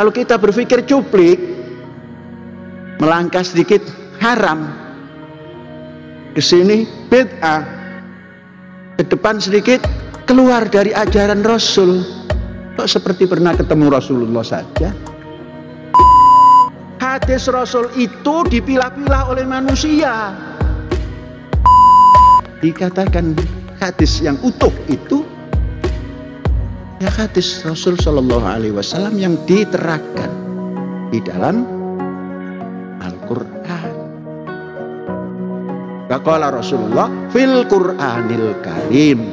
Kalau kita berpikir cuplik, melangkah sedikit haram. Ke sini bid'ah. Ke depan sedikit keluar dari ajaran Rasul. Kok seperti pernah ketemu Rasulullah saja? Hadis Rasul itu dipilah-pilah oleh manusia. Dikatakan hadis yang utuh itu ya hadis Rasul Shallallahu Alaihi Wasallam yang diterapkan di dalam Al-Quran. Kakola Rasulullah fil Qur'anil Karim.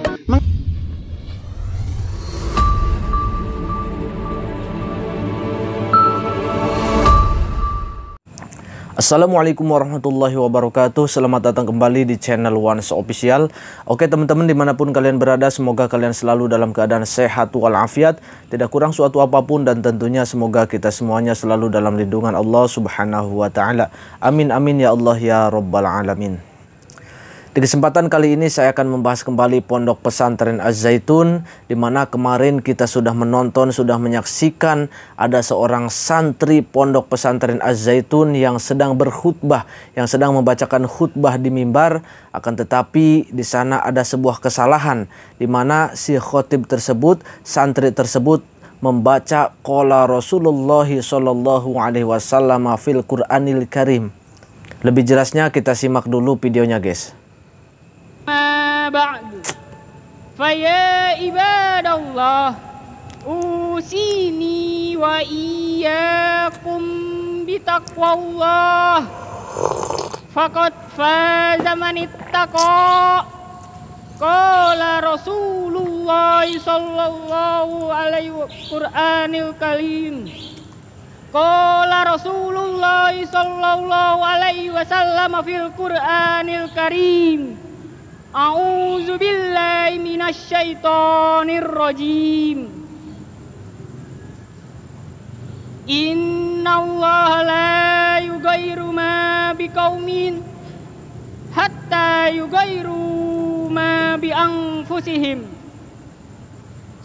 Assalamualaikum warahmatullahi wabarakatuh Selamat datang kembali di channel Once Official Oke teman-teman dimanapun kalian berada Semoga kalian selalu dalam keadaan sehat walafiat Tidak kurang suatu apapun Dan tentunya semoga kita semuanya selalu dalam lindungan Allah subhanahu wa ta'ala Amin amin ya Allah ya rabbal alamin di kesempatan kali ini saya akan membahas kembali Pondok Pesantren Az-Zaitun di mana kemarin kita sudah menonton, sudah menyaksikan ada seorang santri Pondok Pesantren Az-Zaitun yang sedang berkhutbah, yang sedang membacakan khutbah di mimbar, akan tetapi di sana ada sebuah kesalahan di mana si khotib tersebut, santri tersebut membaca qala Rasulullah sallallahu alaihi wasallam fil Qur'anil Karim. Lebih jelasnya kita simak dulu videonya guys. Allah, fa'ya ibadah Allah, usini wa iya kum bintakwa fakat fah zamanita ko, ko la Rasulullahi alaihi wasallam Qur'anil Karim, ko la Rasulullahi shallallahu alaihi wasallam afil Qur'anil Karim. A'udzu billahi minasyaitonir rajim. Inna Allah la yugayru ma biqaumin hatta yugayru ma bi anfusihim.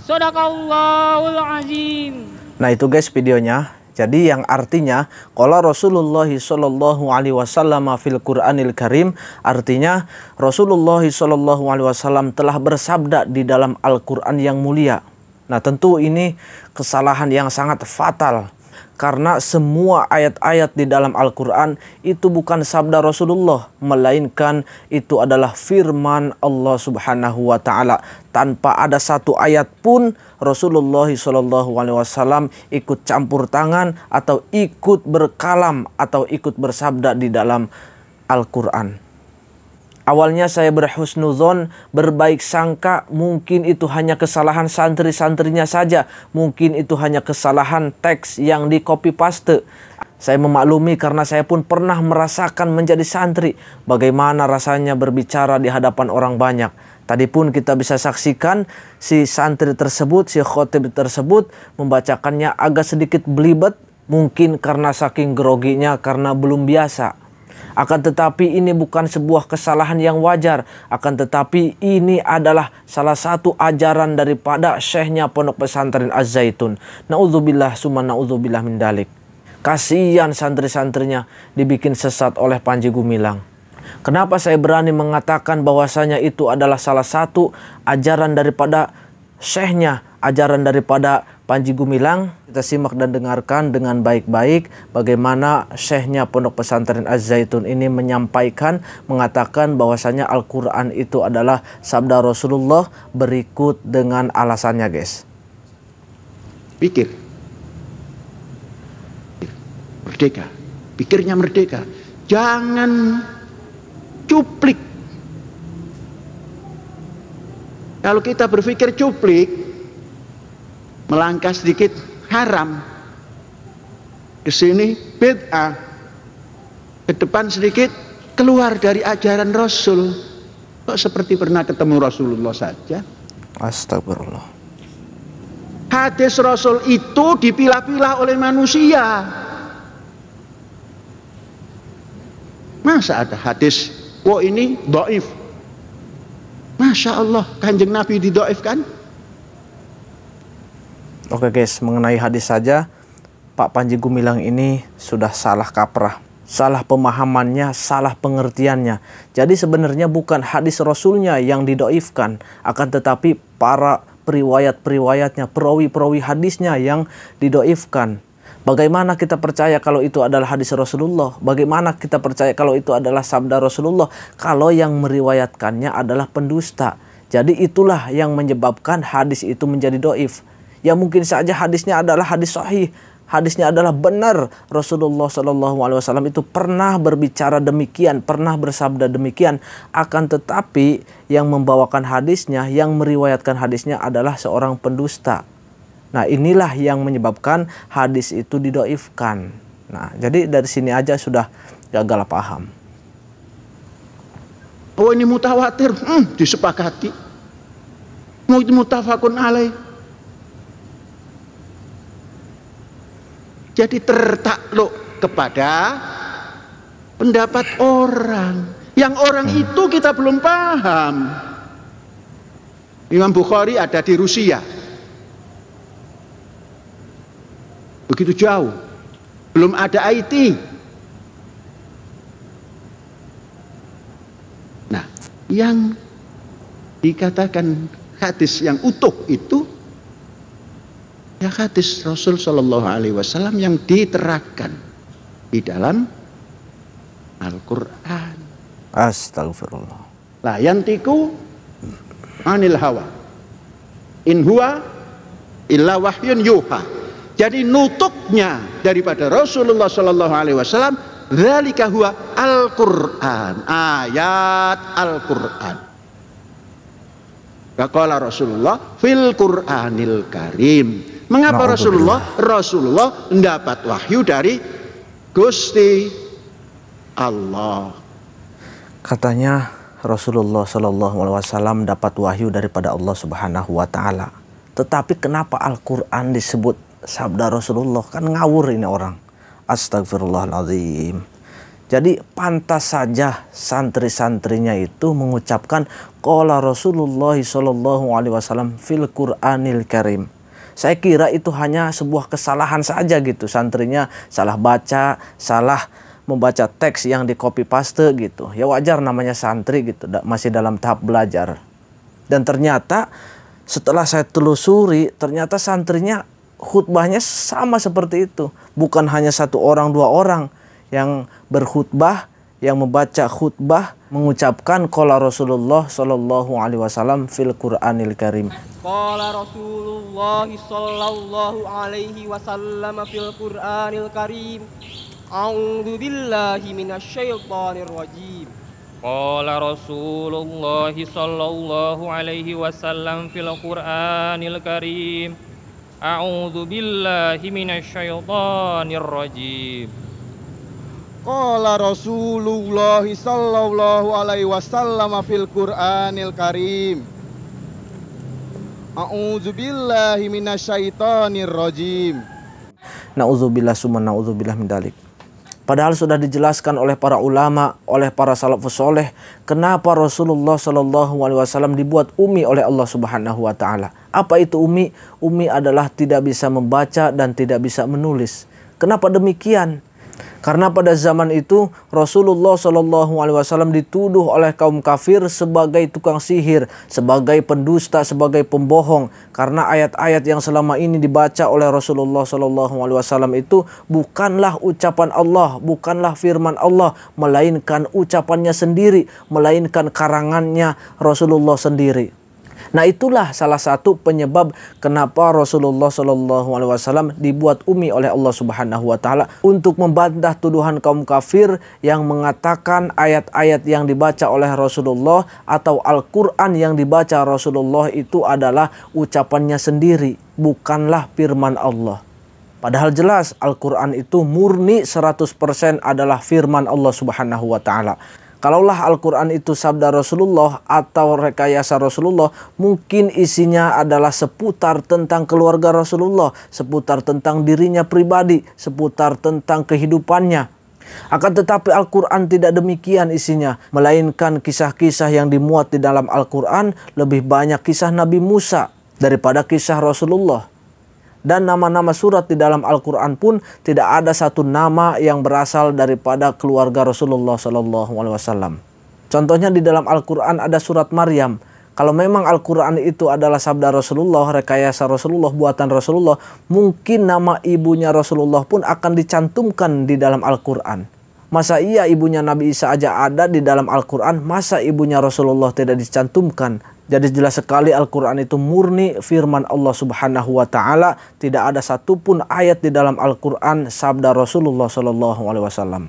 Sadaqallahul azim. Nah itu guys videonya. Jadi yang artinya kalau Rasulullah Shallallahu Alaihi Wasallam fil Quranil Karim artinya Rasulullah Shallallahu Alaihi Wasallam telah bersabda di dalam Al Quran yang mulia. Nah tentu ini kesalahan yang sangat fatal karena semua ayat-ayat di dalam Al-Quran itu bukan sabda Rasulullah. Melainkan itu adalah firman Allah subhanahu wa ta'ala. Tanpa ada satu ayat pun Rasulullah SAW ikut campur tangan atau ikut berkalam atau ikut bersabda di dalam Al-Quran. Awalnya saya berhusnuzon, berbaik sangka, mungkin itu hanya kesalahan santri-santrinya saja, mungkin itu hanya kesalahan teks yang di copy paste. Saya memaklumi karena saya pun pernah merasakan menjadi santri bagaimana rasanya berbicara di hadapan orang banyak. Tadi pun kita bisa saksikan si santri tersebut, si khotib tersebut membacakannya agak sedikit belibet mungkin karena saking groginya karena belum biasa. Akan tetapi ini bukan sebuah kesalahan yang wajar. Akan tetapi ini adalah salah satu ajaran daripada syekhnya pondok pesantren Az-Zaitun. Na'udzubillah summa na'udzubillah min dalik. Kasihan santri-santrinya dibikin sesat oleh Panji Gumilang. Kenapa saya berani mengatakan bahwasanya itu adalah salah satu ajaran daripada syekhnya, ajaran daripada Panji Gumilang. Kita simak dan dengarkan dengan baik-baik bagaimana syekhnya Pondok Pesantren Az-Zaitun ini menyampaikan, mengatakan bahwasanya Al-Quran itu adalah sabda Rasulullah berikut dengan alasannya guys. Pikir. Merdeka. Pikirnya merdeka. Jangan cuplik. Kalau kita berpikir cuplik, melangkah sedikit haram ke sini bid'ah ke depan sedikit keluar dari ajaran Rasul kok seperti pernah ketemu Rasulullah saja astagfirullah hadis Rasul itu dipilah-pilah oleh manusia masa ada hadis wah ini doif Masya Allah kanjeng Nabi didoifkan Oke guys, mengenai hadis saja, Pak Panji Gumilang ini sudah salah kaprah. Salah pemahamannya, salah pengertiannya. Jadi sebenarnya bukan hadis Rasulnya yang didoifkan, akan tetapi para periwayat-periwayatnya, perawi-perawi hadisnya yang didoifkan. Bagaimana kita percaya kalau itu adalah hadis Rasulullah? Bagaimana kita percaya kalau itu adalah sabda Rasulullah? Kalau yang meriwayatkannya adalah pendusta. Jadi itulah yang menyebabkan hadis itu menjadi doif yang mungkin saja hadisnya adalah hadis sahih, hadisnya adalah benar. Rasulullah Shallallahu alaihi wasallam itu pernah berbicara demikian, pernah bersabda demikian, akan tetapi yang membawakan hadisnya, yang meriwayatkan hadisnya adalah seorang pendusta. Nah, inilah yang menyebabkan hadis itu didoifkan. Nah, jadi dari sini aja sudah gagal paham. Oh ini mutawatir, hmm, disepakati. Mau itu mutafakun alaih. Jadi tertakluk kepada pendapat orang. Yang orang itu kita belum paham. Imam Bukhari ada di Rusia. Begitu jauh. Belum ada IT. Nah, yang dikatakan hadis yang utuh itu Ya hadis Rasul Shallallahu Alaihi Wasallam yang diterapkan di dalam Al-Quran. Astagfirullah. Lah yantiku anil hawa. In huwa illa wahyun yuha. Jadi nutuknya daripada Rasulullah Shallallahu Alaihi Wasallam Zalika huwa Al-Quran Ayat Al-Quran Kakola Rasulullah Fil Quranil Karim Mengapa nah, Rasulullah? Rasulullah mendapat wahyu dari Gusti Allah. Katanya Rasulullah Shallallahu Alaihi Wasallam dapat wahyu daripada Allah Subhanahu Wa Taala. Tetapi kenapa Al-Quran disebut sabda Rasulullah? Kan ngawur ini orang. Astagfirullahaladzim. Jadi pantas saja santri-santrinya itu mengucapkan Qala Rasulullah Shallallahu Alaihi Wasallam fil Quranil Karim saya kira itu hanya sebuah kesalahan saja gitu. Santrinya salah baca, salah membaca teks yang di copy paste gitu. Ya wajar namanya santri gitu, masih dalam tahap belajar. Dan ternyata setelah saya telusuri, ternyata santrinya khutbahnya sama seperti itu. Bukan hanya satu orang, dua orang yang berkhutbah yang membaca khutbah mengucapkan qala Rasulullah sallallahu alaihi wasallam fil Qur'anil Karim. Qala Rasulullah sallallahu alaihi wasallam fil Qur'anil Karim. A'udzu billahi minasyaitonir rajim. Qala Rasulullah sallallahu alaihi wasallam fil Qur'anil Karim. A'udzu billahi minasyaitonir rajim. Qala Rasulullah sallallahu alaihi wasallam fil Qur'anil Karim A'udzubillahi minasyaitonir rajim Nauzubillah summa nauzubillah min dalik Padahal sudah dijelaskan oleh para ulama, oleh para salafus soleh, kenapa Rasulullah Shallallahu Alaihi Wasallam dibuat umi oleh Allah Subhanahu Wa Taala. Apa itu umi? Umi adalah tidak bisa membaca dan tidak bisa menulis. Kenapa demikian? Karena pada zaman itu Rasulullah Shallallahu Alaihi Wasallam dituduh oleh kaum kafir sebagai tukang sihir, sebagai pendusta, sebagai pembohong. Karena ayat-ayat yang selama ini dibaca oleh Rasulullah Shallallahu Alaihi Wasallam itu bukanlah ucapan Allah, bukanlah firman Allah, melainkan ucapannya sendiri, melainkan karangannya Rasulullah sendiri. Nah itulah salah satu penyebab kenapa Rasulullah Shallallahu Alaihi Wasallam dibuat umi oleh Allah Subhanahu Wa Taala untuk membantah tuduhan kaum kafir yang mengatakan ayat-ayat yang dibaca oleh Rasulullah atau Al-Quran yang dibaca Rasulullah itu adalah ucapannya sendiri, bukanlah firman Allah. Padahal jelas Al-Quran itu murni 100% adalah firman Allah subhanahu wa ta'ala. Kalaulah Al-Quran itu sabda Rasulullah atau rekayasa Rasulullah, mungkin isinya adalah seputar tentang keluarga Rasulullah, seputar tentang dirinya pribadi, seputar tentang kehidupannya. Akan tetapi Al-Quran tidak demikian isinya, melainkan kisah-kisah yang dimuat di dalam Al-Quran lebih banyak kisah Nabi Musa daripada kisah Rasulullah dan nama-nama surat di dalam Al-Quran pun tidak ada satu nama yang berasal daripada keluarga Rasulullah Sallallahu Alaihi Wasallam. Contohnya di dalam Al-Quran ada surat Maryam. Kalau memang Al-Quran itu adalah sabda Rasulullah, rekayasa Rasulullah, buatan Rasulullah, mungkin nama ibunya Rasulullah pun akan dicantumkan di dalam Al-Quran. Masa iya ibunya Nabi Isa aja ada di dalam Al-Quran, masa ibunya Rasulullah tidak dicantumkan jadi jelas sekali Al-Quran itu murni firman Allah subhanahu wa ta'ala. Tidak ada satupun ayat di dalam Al-Quran sabda Rasulullah sallallahu alaihi wasallam.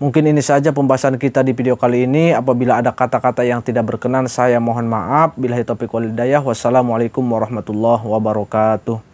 Mungkin ini saja pembahasan kita di video kali ini. Apabila ada kata-kata yang tidak berkenan, saya mohon maaf. Bila hitopik walidayah, wassalamualaikum warahmatullahi wabarakatuh.